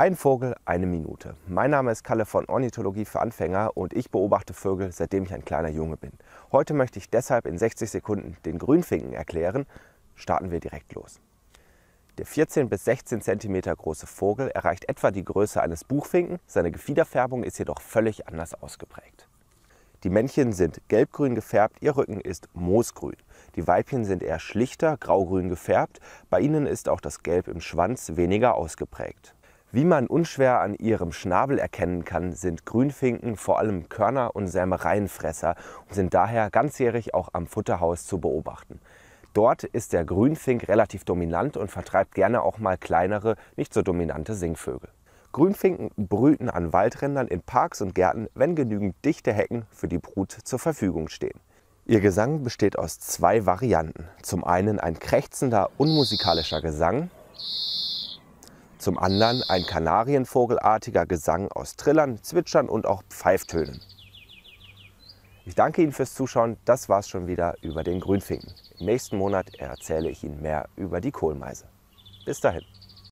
Ein Vogel, eine Minute. Mein Name ist Kalle von Ornithologie für Anfänger und ich beobachte Vögel, seitdem ich ein kleiner Junge bin. Heute möchte ich deshalb in 60 Sekunden den Grünfinken erklären. Starten wir direkt los. Der 14 bis 16 cm große Vogel erreicht etwa die Größe eines Buchfinken, seine Gefiederfärbung ist jedoch völlig anders ausgeprägt. Die Männchen sind gelbgrün gefärbt, ihr Rücken ist moosgrün. Die Weibchen sind eher schlichter, graugrün gefärbt, bei ihnen ist auch das Gelb im Schwanz weniger ausgeprägt. Wie man unschwer an ihrem Schnabel erkennen kann, sind Grünfinken vor allem Körner- und Sämereienfresser und sind daher ganzjährig auch am Futterhaus zu beobachten. Dort ist der Grünfink relativ dominant und vertreibt gerne auch mal kleinere, nicht so dominante Singvögel. Grünfinken brüten an Waldrändern in Parks und Gärten, wenn genügend dichte Hecken für die Brut zur Verfügung stehen. Ihr Gesang besteht aus zwei Varianten. Zum einen ein krächzender, unmusikalischer Gesang zum anderen ein kanarienvogelartiger Gesang aus Trillern, Zwitschern und auch Pfeiftönen. Ich danke Ihnen fürs Zuschauen. Das war's schon wieder über den Grünfinken. Im nächsten Monat erzähle ich Ihnen mehr über die Kohlmeise. Bis dahin.